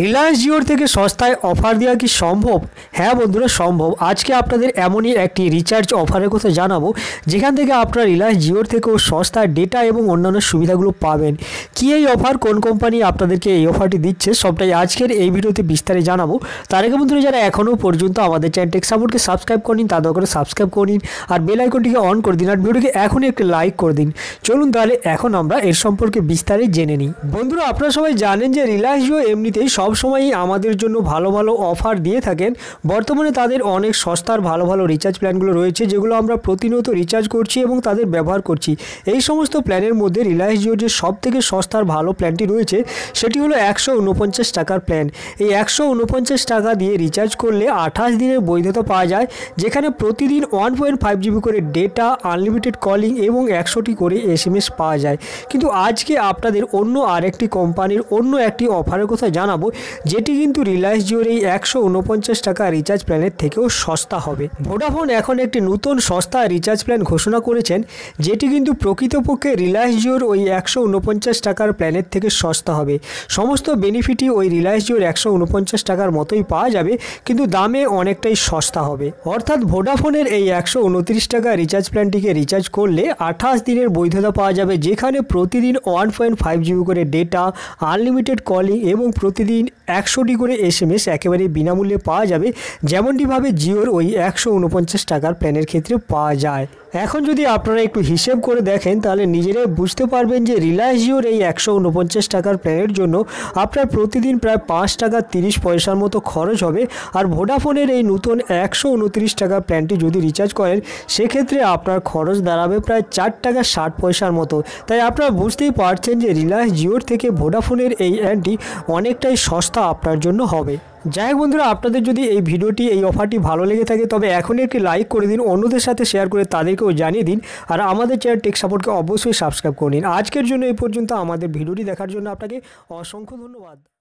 রিলায়েন্স জিওর থেকে সস্তায় অফার দেওয়া কি সম্ভব হ্যাঁ বন্ধুরা সম্ভব আজকে আপনাদের এমনই একটি রিচার্জ অফারের কথা জানাবো যেখান থেকে আপনারা রিলায়েন্স জিওর থেকেও সস্তায় ডেটা এবং অন্যান্য সুবিধাগুলো পাবেন কি এই অফার কোন কোম্পানি আপনাদেরকে এই অফারটি দিচ্ছে সবটাই আজকের এই ভিডিওতে বিস্তারে জানাবো তার আগে বন্ধুরা যারা এখনও পর্যন্ত আমাদের চ্যানেল টেক সাপোর্টকে সাবস্ক্রাইব করে নিন তাদের করে সাবস্ক্রাইব করে নিন আর বেল আইকনটিকে অন করে দিন আর ভিডিওকে এখনই একটি লাইক করে দিন চলুন তাহলে এখন আমরা এর সম্পর্কে বিস্তারে জেনে নিই বন্ধুরা আপনারা সবাই জানেন যে রিলায়েন্স জিও এমনিতেই সব সময়ই আমাদের জন্য ভালো ভালো অফার দিয়ে থাকেন বর্তমানে তাদের অনেক সস্তার ভালো ভালো রিচার্জ প্ল্যানগুলো রয়েছে যেগুলো আমরা প্রতিনিয়ত রিচার্জ করছি এবং তাদের ব্যবহার করছি এই সমস্ত প্ল্যানের মধ্যে রিলায়েন্স জিওর যে সব থেকে সস্তার ভালো প্ল্যানটি রয়েছে সেটি হলো একশো উনপঞ্চাশ টাকার প্ল্যান এই একশো উনপঞ্চাশ টাকা দিয়ে রিচার্জ করলে আঠাশ দিনের বৈধতা পাওয়া যায় যেখানে প্রতিদিন ওয়ান পয়েন্ট ফাইভ জিবি করে ডেটা আনলিমিটেড কলিং এবং একশোটি করে এসএমএস পাওয়া যায় কিন্তু আজকে আপনাদের অন্য আরেকটি কোম্পানির অন্য একটি অফারের কথা জানাবো পাবো যেটি কিন্তু রিলায়েন্স জিওর এই একশো উনপঞ্চাশ টাকা রিচার্জ প্ল্যানের থেকেও সস্তা হবে ভোডাফোন এখন একটি নতুন সস্তা রিচার্জ প্ল্যান ঘোষণা করেছেন যেটি কিন্তু প্রকৃতপক্ষে রিলায়েন্স জিওর ওই একশো উনপঞ্চাশ টাকার প্ল্যানের থেকে সস্তা হবে সমস্ত বেনিফিটই ওই রিলায়েন্স জিওর একশো উনপঞ্চাশ টাকার মতোই পাওয়া যাবে কিন্তু দামে অনেকটাই সস্তা হবে অর্থাৎ ভোডাফোনের এই একশো উনত্রিশ টাকা রিচার্জ প্ল্যানটিকে রিচার্জ করলে আঠাশ দিনের বৈধতা পাওয়া যাবে যেখানে প্রতিদিন ওয়ান পয়েন্ট ফাইভ জিবি করে ডেটা আনলিমিটেড কলিং এবং প্রতিদিন প্রতিদিন একশোটি করে এস এম এস একেবারে বিনামূল্যে পাওয়া যাবে যেমনটিভাবে জিওর ওই একশো উনপঞ্চাশ টাকার প্ল্যানের ক্ষেত্রে পাওয়া যায় এখন যদি আপনারা একটু হিসেব করে দেখেন তাহলে নিজেরাই বুঝতে পারবেন যে রিলায়েন্স জিওর এই একশো উনপঞ্চাশ টাকার প্ল্যানের জন্য আপনার প্রতিদিন প্রায় পাঁচ টাকা তিরিশ পয়সার মতো খরচ হবে আর ভোডাফোনের এই নতুন একশো উনত্রিশ টাকা প্ল্যানটি যদি রিচার্জ করেন সেক্ষেত্রে আপনার খরচ দাঁড়াবে প্রায় চার টাকা ষাট পয়সার মতো তাই আপনারা বুঝতেই পারছেন যে রিলায়েন্স জিওর থেকে ভোডাফোনের এই অ্যান্ডটি অনেকটাই সস্তা আপনার জন্য হবে যাই হোক বন্ধুরা আপনাদের যদি এই ভিডিওটি এই অফারটি ভালো লেগে থাকে তবে এখনই একটি লাইক করে দিন অন্যদের সাথে শেয়ার করে তাদেরকেও জানিয়ে দিন আর আমাদের চ্যানেল টেক সাপোর্টকে অবশ্যই সাবস্ক্রাইব করে নিন আজকের জন্য এই পর্যন্ত আমাদের ভিডিওটি দেখার জন্য আপনাকে অসংখ্য ধন্যবাদ